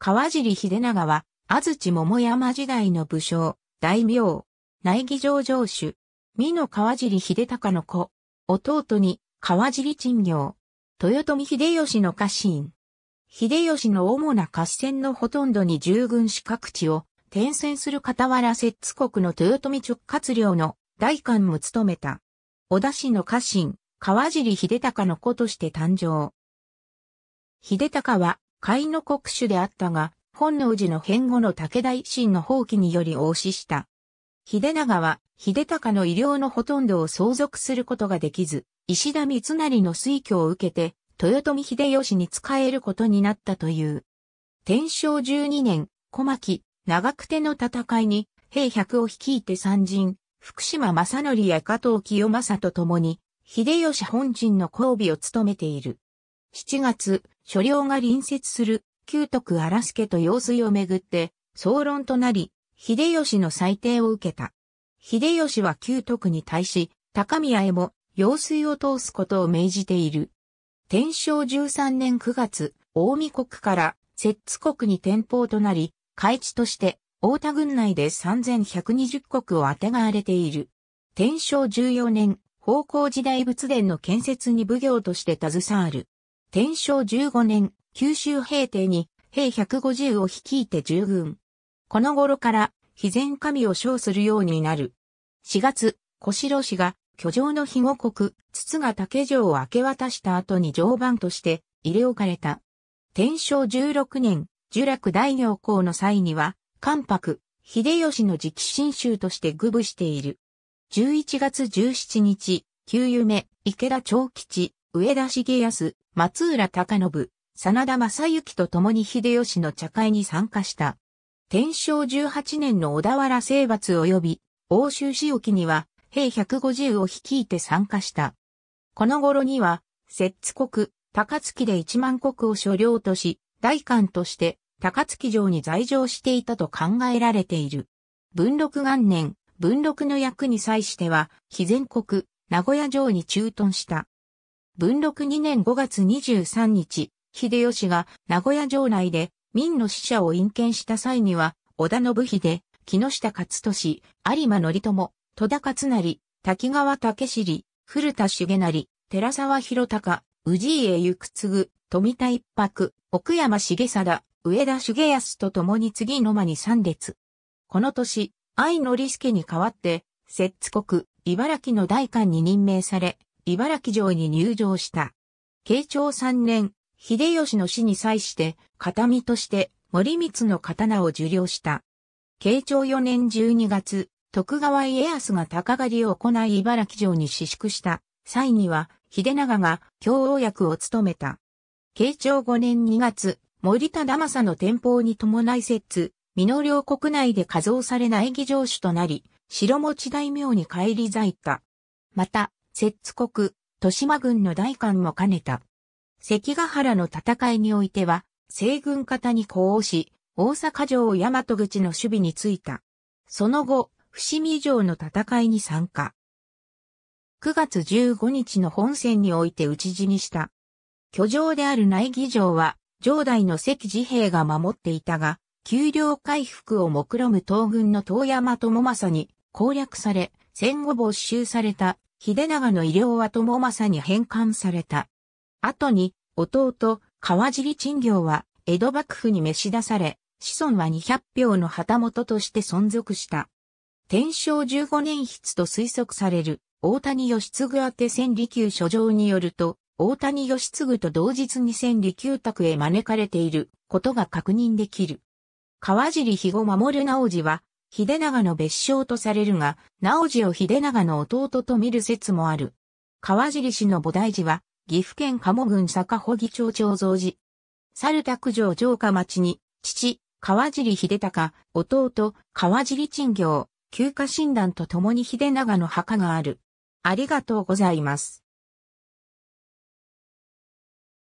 川尻秀長は、安土桃山時代の武将、大名、内儀城城主、美濃川尻秀隆の子、弟に川尻賃行、豊臣秀吉の家臣。秀吉の主な合戦のほとんどに従軍し各地を転戦する傍ら摂津国の豊臣直轄領の大官も務めた。小田氏の家臣、川尻秀隆の子として誕生。秀隆は海の国主であったが、本能寺の変後の武田維新の放棄により応死した。秀長は、秀隆の医療のほとんどを相続することができず、石田三成の推挙を受けて、豊臣秀吉に仕えることになったという。天正12年、小牧、長久手の戦いに、兵百を率いて参陣、福島正則や加藤清正と共に、秀吉本陣の交尾を務めている。7月、所領が隣接する旧徳荒助と用水をめぐって総論となり、秀吉の裁定を受けた。秀吉は旧徳に対し、高宮へも用水を通すことを命じている。天正13年9月、大見国から摂津国に転法となり、開地として大田郡内で3120国をあてがわれている。天正14年、宝光時代仏殿の建設に奉行として携わる。天正15年、九州平定に、兵150を率いて従軍。この頃から、非前神を称するようになる。4月、小城氏が、居城の肥後国、筒が竹城を明け渡した後に常番として、入れ置かれた。天正16年、呪楽大行行の際には、関白、秀吉の直進州として具部している。11月17日、旧夢、池田長吉、上田重康、松浦隆信、真田正幸と共に秀吉の茶会に参加した。天正18年の小田原征伐及び、欧州市沖には、兵150を率いて参加した。この頃には、摂津国、高槻で1万国を所領とし、大官として、高槻城に在城していたと考えられている。文禄元年、文禄の役に際しては、肥前国、名古屋城に駐屯した。文禄2年5月23日、秀吉が名古屋城内で民の死者を引見した際には、織田信秀、木下勝利、有馬則友、戸田勝成、滝川武尻、古田重成、寺沢広隆、宇治家行ぐ、富田一泊、奥山重貞、上田重康と共に次の間に参列。この年、愛の利助に代わって、摂津国、茨城の大官に任命され、茨城城に入城した。慶長3年、秀吉の死に際して、形見として森光の刀を受領した。慶長4年12月、徳川家康が鷹狩りを行い茨城城に私縮した際には、秀長が京王役を務めた。慶長5年2月、森田玉佐の天保に伴い置、美濃領国内で加増されない議城主となり、城持大名に返り咲いた。また、摂津国、豊島軍の代官も兼ねた。関ヶ原の戦いにおいては、西軍方に呼応し、大阪城大和口の守備についた。その後、伏見城の戦いに参加。9月15日の本戦において討ち死にした。居城である内儀城は、城代の関治兵が守っていたが、給料回復を目論む東軍の遠山友政に攻略され、戦後没収された秀長の医療は友政に返還された。後に、弟、川尻陳行は、江戸幕府に召し出され、子孫は200票の旗本として存続した。天正15年筆と推測される、大谷義継宛千里宮書状によると、大谷義継と同日に千里宮宅へ招かれていることが確認できる。川尻肥後守直次は、秀長の別称とされるが、直次を秀長の弟と見る説もある。川尻氏の菩提寺は、岐阜県鴨郡坂保木町長造寺。猿卓城城下町に、父、川尻秀隆、弟、川尻陳行、休暇診断とともに秀長の墓がある。ありがとうございます。